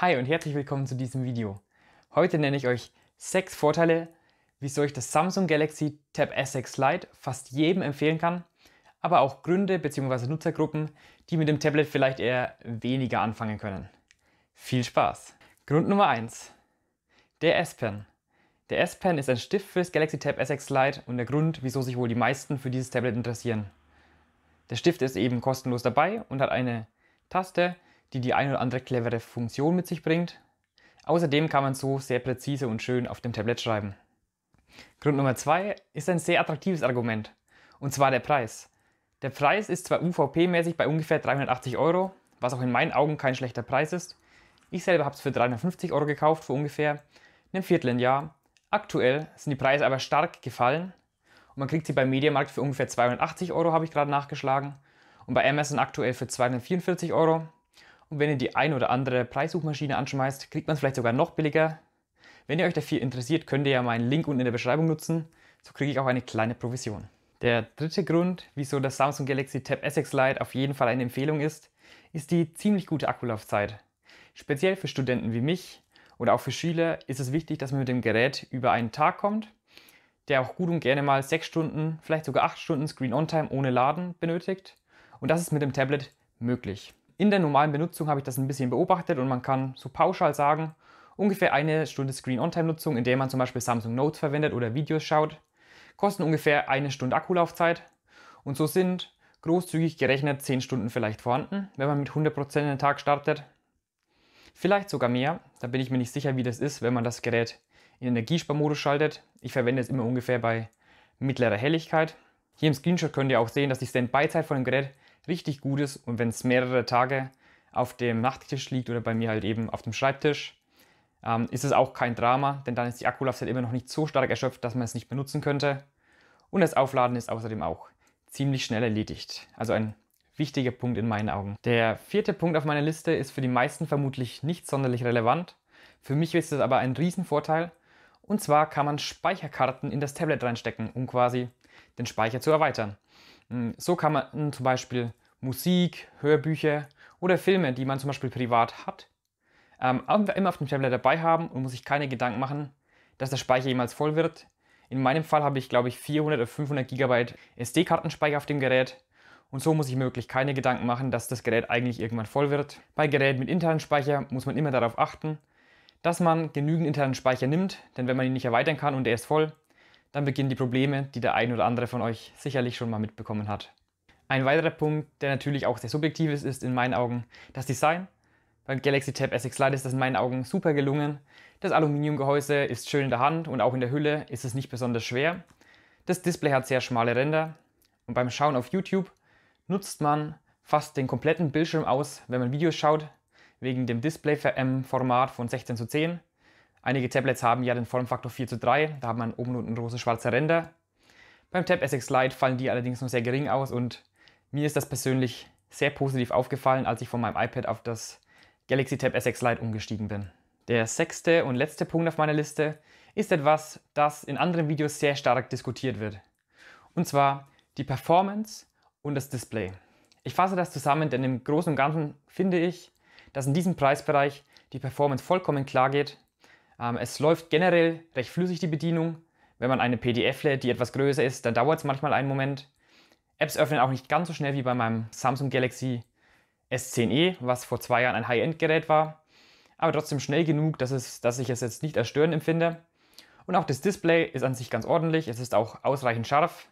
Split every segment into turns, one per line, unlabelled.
Hi und herzlich willkommen zu diesem Video. Heute nenne ich euch sechs Vorteile, wieso ich das Samsung Galaxy Tab S6 Lite fast jedem empfehlen kann, aber auch Gründe bzw. Nutzergruppen, die mit dem Tablet vielleicht eher weniger anfangen können. Viel Spaß! Grund Nummer 1. Der S-Pen. Der S-Pen ist ein Stift fürs Galaxy Tab S6 Lite und der Grund, wieso sich wohl die meisten für dieses Tablet interessieren. Der Stift ist eben kostenlos dabei und hat eine Taste, die die ein oder andere clevere Funktion mit sich bringt. Außerdem kann man so sehr präzise und schön auf dem Tablet schreiben. Grund Nummer zwei ist ein sehr attraktives Argument, und zwar der Preis. Der Preis ist zwar UVP-mäßig bei ungefähr 380 Euro, was auch in meinen Augen kein schlechter Preis ist. Ich selber habe es für 350 Euro gekauft, für ungefähr einem Viertel im Jahr. Aktuell sind die Preise aber stark gefallen und man kriegt sie beim Mediamarkt für ungefähr 280 Euro, habe ich gerade nachgeschlagen, und bei Amazon aktuell für 244 Euro. Und wenn ihr die ein oder andere Preissuchmaschine anschmeißt, kriegt man es vielleicht sogar noch billiger. Wenn ihr euch dafür interessiert, könnt ihr ja meinen Link unten in der Beschreibung nutzen. So kriege ich auch eine kleine Provision. Der dritte Grund, wieso das Samsung Galaxy Tab Essex Lite auf jeden Fall eine Empfehlung ist, ist die ziemlich gute Akkulaufzeit. Speziell für Studenten wie mich oder auch für Schüler ist es wichtig, dass man mit dem Gerät über einen Tag kommt, der auch gut und gerne mal 6 Stunden, vielleicht sogar 8 Stunden Screen-On-Time ohne Laden benötigt. Und das ist mit dem Tablet möglich. In der normalen Benutzung habe ich das ein bisschen beobachtet und man kann so pauschal sagen, ungefähr eine Stunde Screen-On-Time-Nutzung, in der man zum Beispiel Samsung Notes verwendet oder Videos schaut, kosten ungefähr eine Stunde Akkulaufzeit und so sind großzügig gerechnet 10 Stunden vielleicht vorhanden, wenn man mit 100% in den Tag startet. Vielleicht sogar mehr, da bin ich mir nicht sicher, wie das ist, wenn man das Gerät in Energiesparmodus schaltet. Ich verwende es immer ungefähr bei mittlerer Helligkeit. Hier im Screenshot könnt ihr auch sehen, dass die Standby-Zeit von dem Gerät richtig Gutes und wenn es mehrere Tage auf dem Nachttisch liegt oder bei mir halt eben auf dem Schreibtisch, ähm, ist es auch kein Drama, denn dann ist die Akkulaufzeit immer noch nicht so stark erschöpft, dass man es nicht benutzen könnte. Und das Aufladen ist außerdem auch ziemlich schnell erledigt. Also ein wichtiger Punkt in meinen Augen. Der vierte Punkt auf meiner Liste ist für die meisten vermutlich nicht sonderlich relevant. Für mich ist es aber ein Riesenvorteil. Und zwar kann man Speicherkarten in das Tablet reinstecken, um quasi den Speicher zu erweitern. Hm, so kann man zum Beispiel Musik, Hörbücher oder Filme, die man zum Beispiel privat hat, ähm, immer auf dem Tablet dabei haben und muss sich keine Gedanken machen, dass der Speicher jemals voll wird. In meinem Fall habe ich, glaube ich, 400 oder 500 GB SD-Kartenspeicher auf dem Gerät und so muss ich mir wirklich keine Gedanken machen, dass das Gerät eigentlich irgendwann voll wird. Bei Geräten mit internen Speicher muss man immer darauf achten, dass man genügend internen Speicher nimmt, denn wenn man ihn nicht erweitern kann und er ist voll, dann beginnen die Probleme, die der ein oder andere von euch sicherlich schon mal mitbekommen hat. Ein weiterer Punkt, der natürlich auch sehr subjektiv ist, ist in meinen Augen das Design. Beim Galaxy Tab S6 Lite ist das in meinen Augen super gelungen. Das Aluminiumgehäuse ist schön in der Hand und auch in der Hülle ist es nicht besonders schwer. Das Display hat sehr schmale Ränder und beim Schauen auf YouTube nutzt man fast den kompletten Bildschirm aus, wenn man Videos schaut, wegen dem Display-Format von 16 zu 10. Einige Tablets haben ja den Formfaktor 4 zu 3, da hat man oben und unten große schwarze Ränder. Beim Tab S6 Lite fallen die allerdings nur sehr gering aus und mir ist das persönlich sehr positiv aufgefallen, als ich von meinem iPad auf das Galaxy Tab S6 Lite umgestiegen bin. Der sechste und letzte Punkt auf meiner Liste ist etwas, das in anderen Videos sehr stark diskutiert wird. Und zwar die Performance und das Display. Ich fasse das zusammen, denn im Großen und Ganzen finde ich, dass in diesem Preisbereich die Performance vollkommen klar geht. Ähm, es läuft generell recht flüssig die Bedienung. Wenn man eine PDF lädt, die etwas größer ist, dann dauert es manchmal einen Moment. Apps öffnen auch nicht ganz so schnell wie bei meinem Samsung Galaxy S10e, was vor zwei Jahren ein High-End-Gerät war, aber trotzdem schnell genug, dass, es, dass ich es jetzt nicht als störend empfinde. Und auch das Display ist an sich ganz ordentlich, es ist auch ausreichend scharf.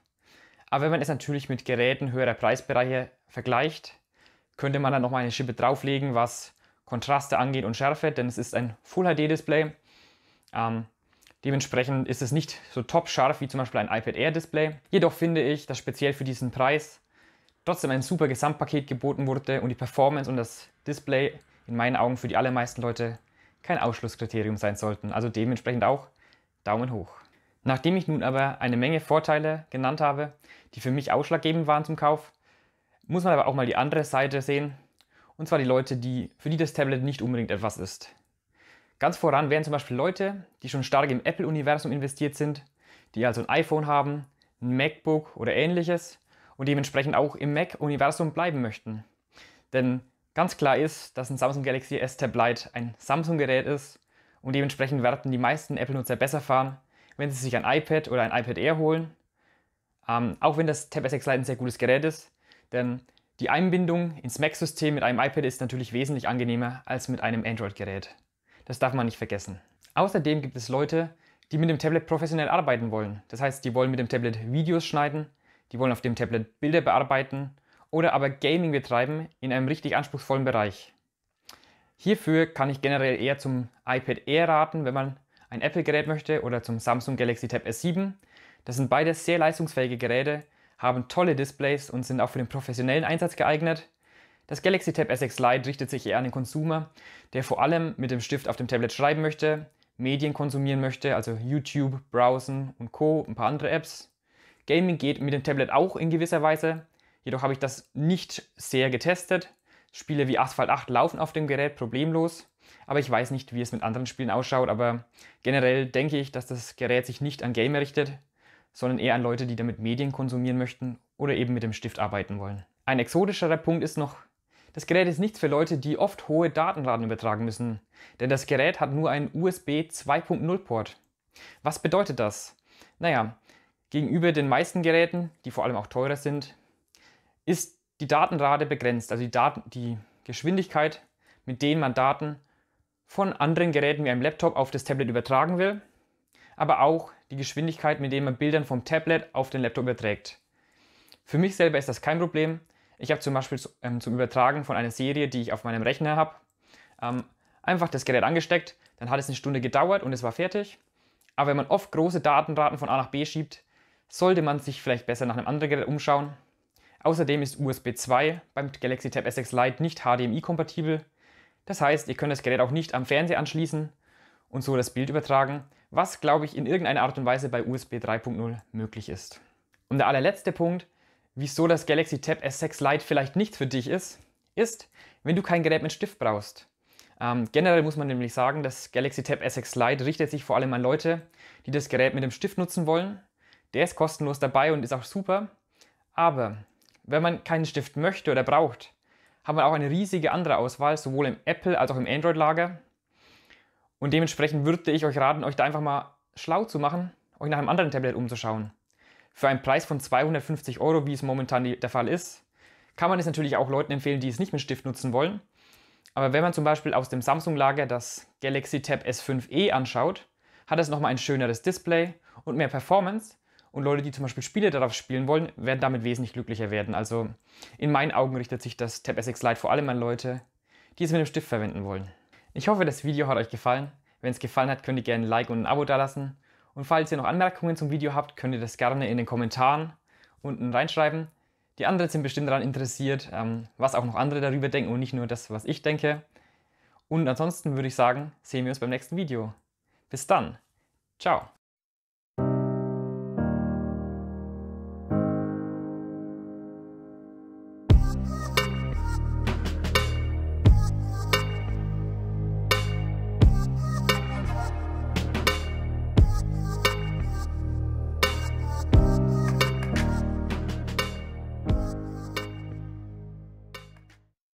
Aber wenn man es natürlich mit Geräten höherer Preisbereiche vergleicht, könnte man dann nochmal eine Schippe drauflegen, was Kontraste angeht und Schärfe, denn es ist ein Full HD-Display. Ähm, Dementsprechend ist es nicht so top scharf wie zum Beispiel ein iPad Air Display. Jedoch finde ich, dass speziell für diesen Preis trotzdem ein super Gesamtpaket geboten wurde und die Performance und das Display in meinen Augen für die allermeisten Leute kein Ausschlusskriterium sein sollten. Also dementsprechend auch Daumen hoch. Nachdem ich nun aber eine Menge Vorteile genannt habe, die für mich ausschlaggebend waren zum Kauf, muss man aber auch mal die andere Seite sehen. Und zwar die Leute, die, für die das Tablet nicht unbedingt etwas ist. Ganz voran wären zum Beispiel Leute, die schon stark im Apple-Universum investiert sind, die also ein iPhone haben, ein MacBook oder ähnliches und dementsprechend auch im Mac-Universum bleiben möchten. Denn ganz klar ist, dass ein Samsung Galaxy S-Tab Lite ein Samsung-Gerät ist und dementsprechend werden die meisten Apple-Nutzer besser fahren, wenn sie sich ein iPad oder ein iPad Air holen. Ähm, auch wenn das Tab S6 Lite ein sehr gutes Gerät ist, denn die Einbindung ins Mac-System mit einem iPad ist natürlich wesentlich angenehmer als mit einem Android-Gerät. Das darf man nicht vergessen. Außerdem gibt es Leute, die mit dem Tablet professionell arbeiten wollen. Das heißt, die wollen mit dem Tablet Videos schneiden, die wollen auf dem Tablet Bilder bearbeiten oder aber Gaming betreiben in einem richtig anspruchsvollen Bereich. Hierfür kann ich generell eher zum iPad Air raten, wenn man ein Apple-Gerät möchte, oder zum Samsung Galaxy Tab S7. Das sind beide sehr leistungsfähige Geräte, haben tolle Displays und sind auch für den professionellen Einsatz geeignet. Das Galaxy Tab S6 Lite richtet sich eher an den Konsumer, der vor allem mit dem Stift auf dem Tablet schreiben möchte, Medien konsumieren möchte, also YouTube, Browsen und Co., ein paar andere Apps. Gaming geht mit dem Tablet auch in gewisser Weise, jedoch habe ich das nicht sehr getestet. Spiele wie Asphalt 8 laufen auf dem Gerät problemlos, aber ich weiß nicht, wie es mit anderen Spielen ausschaut, aber generell denke ich, dass das Gerät sich nicht an Gamer richtet, sondern eher an Leute, die damit Medien konsumieren möchten oder eben mit dem Stift arbeiten wollen. Ein exotischerer Punkt ist noch, das Gerät ist nichts für Leute, die oft hohe Datenraten übertragen müssen, denn das Gerät hat nur einen USB 2.0 Port. Was bedeutet das? Naja, gegenüber den meisten Geräten, die vor allem auch teurer sind, ist die Datenrate begrenzt, also die, Daten, die Geschwindigkeit, mit denen man Daten von anderen Geräten wie einem Laptop auf das Tablet übertragen will, aber auch die Geschwindigkeit, mit der man Bildern vom Tablet auf den Laptop überträgt. Für mich selber ist das kein Problem, ich habe zum Beispiel ähm, zum Übertragen von einer Serie, die ich auf meinem Rechner habe, ähm, einfach das Gerät angesteckt, dann hat es eine Stunde gedauert und es war fertig. Aber wenn man oft große Datenraten von A nach B schiebt, sollte man sich vielleicht besser nach einem anderen Gerät umschauen. Außerdem ist USB 2 beim Galaxy Tab S6 Lite nicht HDMI-kompatibel. Das heißt, ihr könnt das Gerät auch nicht am Fernseher anschließen und so das Bild übertragen, was, glaube ich, in irgendeiner Art und Weise bei USB 3.0 möglich ist. Und der allerletzte Punkt wieso das Galaxy Tab S6 Lite vielleicht nicht für dich ist, ist, wenn du kein Gerät mit Stift brauchst. Ähm, generell muss man nämlich sagen, das Galaxy Tab S6 Lite richtet sich vor allem an Leute, die das Gerät mit dem Stift nutzen wollen. Der ist kostenlos dabei und ist auch super. Aber wenn man keinen Stift möchte oder braucht, hat man auch eine riesige andere Auswahl, sowohl im Apple als auch im Android-Lager. Und dementsprechend würde ich euch raten, euch da einfach mal schlau zu machen, euch nach einem anderen Tablet umzuschauen für einen Preis von 250 Euro, wie es momentan der Fall ist, kann man es natürlich auch Leuten empfehlen, die es nicht mit Stift nutzen wollen. Aber wenn man zum Beispiel aus dem Samsung-Lager das Galaxy Tab S5e anschaut, hat es nochmal ein schöneres Display und mehr Performance. Und Leute, die zum Beispiel Spiele darauf spielen wollen, werden damit wesentlich glücklicher werden. Also in meinen Augen richtet sich das Tab S6 Lite vor allem an Leute, die es mit dem Stift verwenden wollen. Ich hoffe, das Video hat euch gefallen. Wenn es gefallen hat, könnt ihr gerne ein Like und ein Abo dalassen. Und falls ihr noch Anmerkungen zum Video habt, könnt ihr das gerne in den Kommentaren unten reinschreiben. Die anderen sind bestimmt daran interessiert, ähm, was auch noch andere darüber denken und nicht nur das, was ich denke. Und ansonsten würde ich sagen, sehen wir uns beim nächsten Video. Bis dann. Ciao.